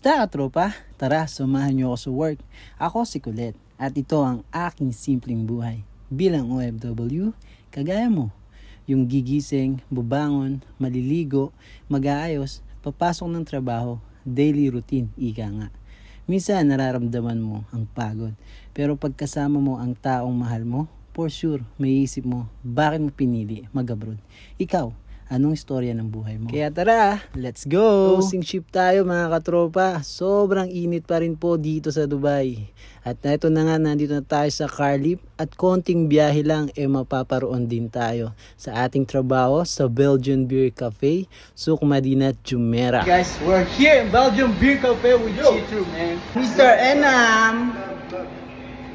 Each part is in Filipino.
Kamusta tropa? Tara, sumahan niyo ako sa work. Ako si Colette at ito ang aking simpleng buhay bilang OFW kagaya mo. Yung gigising, bubangon, maliligo, mag-aayos, papasok ng trabaho, daily routine, ika nga. Minsan nararamdaman mo ang pagod pero pagkasama mo ang taong mahal mo, for sure, may isip mo bakit mo pinili mag-abroad. Ikaw, anong istorya ng buhay mo. Kaya tara, let's go! Closing ship tayo mga katropa. Sobrang init pa rin po dito sa Dubai. At ito na nga, nandito na tayo sa Carlip at konting biyahe lang e eh, mapaparoon din tayo sa ating trabaho sa Belgian Beer Cafe, Souk Madina, Jumeirah. Hey guys, we're here in Belgian Beer Cafe with Yo. G2, man. Mr. Enam!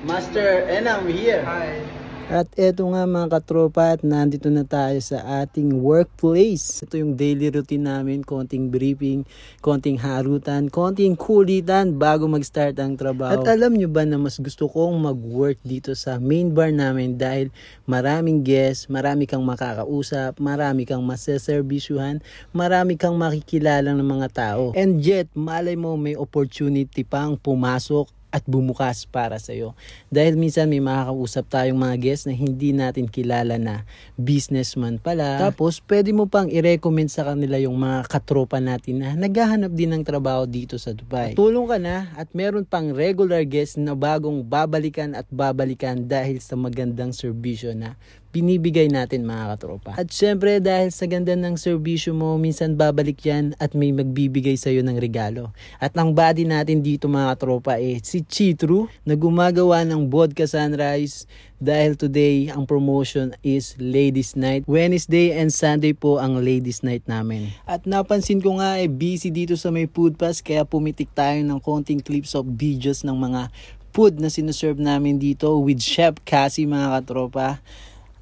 Master Enam, we're here. Hi. At eto nga mga katropa at nandito na tayo sa ating workplace. Ito yung daily routine namin, konting briefing, konting harutan, konting kulitan bago mag-start ang trabaho. At alam nyo ba na mas gusto kong mag-work dito sa main bar namin dahil maraming guests, marami kang makakausap, marami kang maseservisyuhan, marami kang makikilala ng mga tao. And yet, malay mo may opportunity pang pumasok at bumukas para sa iyo. Dahil minsan may makakausap tayong mga guests na hindi natin kilala na businessman pala. Tapos, pwede mo pang i-recommend sa kanila yung mga katropa natin na naghahanap din ng trabaho dito sa Dubai. tulong ka na at meron pang regular guests na bagong babalikan at babalikan dahil sa magandang serbisyo na binibigay natin mga katropa. At syempre dahil sa ganda ng serbisyo mo, minsan babalik yan at may magbibigay sa'yo ng regalo. At ang body natin dito mga katropa eh, si Chitru na gumagawa ng vodka sunrise dahil today ang promotion is Ladies Night. Wednesday and Sunday po ang Ladies Night namin. At napansin ko nga eh busy dito sa may food pass kaya pumitik tayo ng konting clips of videos ng mga food na sinuserve namin dito with Chef Cassie mga katropa.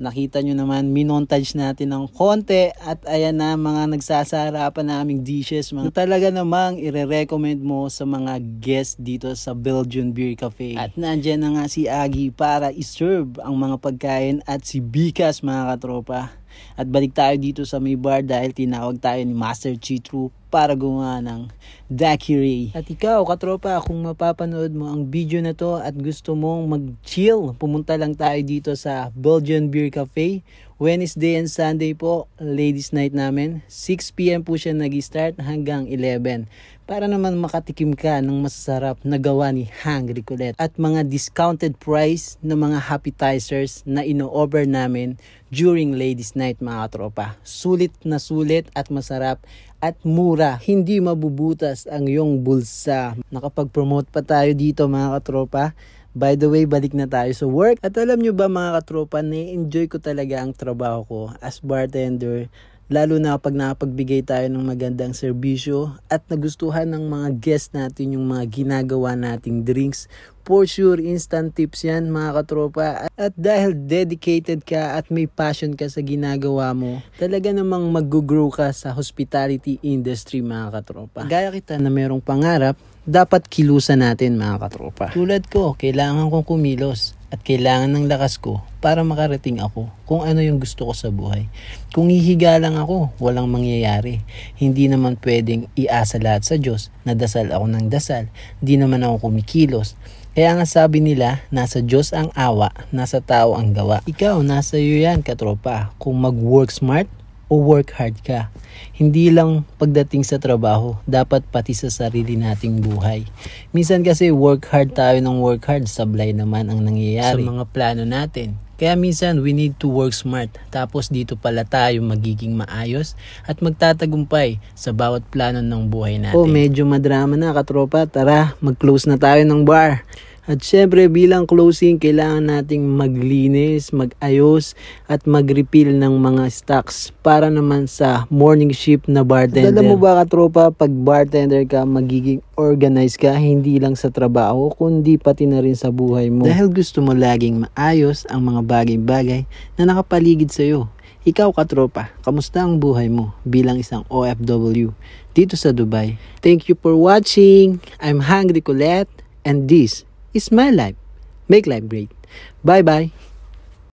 Nakita nyo naman, minontage natin ng konti at ayan na mga nagsasarapan naming dishes. Mga talaga namang ire-recommend mo sa mga guests dito sa Belgian Beer Cafe. At nandyan na nga si Agi para iserve ang mga pagkain at si Bikas mga katropa. At balik tayo dito sa may bar dahil tinawag tayo ni Master Chitru para gumawa ng daiquiri. At ikaw, katropa, kung mapapanood mo ang video na to at gusto mong mag-chill, pumunta lang tayo dito sa Belgian Beer Cafe. Wednesday and Sunday po, ladies night namin. 6pm po siya nag-start hanggang 11 para naman makatikim ka ng masasarap na gawa ni Hungry Colette at mga discounted price ng mga appetizers na ino-offer namin during ladies night mga tropa. Sulit na sulit at masarap at mura. Hindi mabubutas ang iyong bulsa. Nakapag-promote pa tayo dito mga katropa. By the way, balik na tayo sa work. At alam nyo ba mga katropa, na-enjoy ko talaga ang trabaho ko as bartender Lalo na pag nakapagbigay tayo ng magandang serbisyo at nagustuhan ng mga guest natin yung mga ginagawa nating drinks. For sure, instant tips yan mga katropa. At dahil dedicated ka at may passion ka sa ginagawa mo, talaga namang mag-grow ka sa hospitality industry mga katropa. Gaya kita na merong pangarap, dapat kilusan natin mga katropa. Tulad ko, kailangan kong kumilos at kailangan ng lakas ko para makarating ako kung ano yung gusto ko sa buhay. Kung hihiga lang ako, walang mangyayari. Hindi naman pwedeng iasa lahat sa Diyos na dasal ako ng dasal. Hindi naman ako kumikilos. Kaya nga sabi nila, nasa Diyos ang awa, nasa tao ang gawa. Ikaw, nasa iyo yan, katropa. Kung mag-work smart o work hard ka. Hindi lang pagdating sa trabaho, dapat pati sa sarili nating buhay. Minsan kasi work hard tayo ng work hard, sablay naman ang nangyayari. Sa mga plano natin. Kaya minsan we need to work smart tapos dito pala tayo magiging maayos at magtatagumpay sa bawat plano ng buhay natin. Oh, medyo madrama na katropa. Tara, mag-close na tayo ng bar. At syempre bilang closing kailangan nating maglinis, magayos at mag-refill ng mga stocks para naman sa morning shift na bartender. At alam mo ba ka tropa, pag bartender ka, magiging organized ka hindi lang sa trabaho kundi pati na rin sa buhay mo. Dahil gusto mo laging maayos ang mga bagay-bagay na nakapaligid sa'yo. Ikaw ka tropa, kamusta ang buhay mo bilang isang OFW dito sa Dubai? Thank you for watching. I'm Hungry Colette and this is my life. Make life great. Bye bye.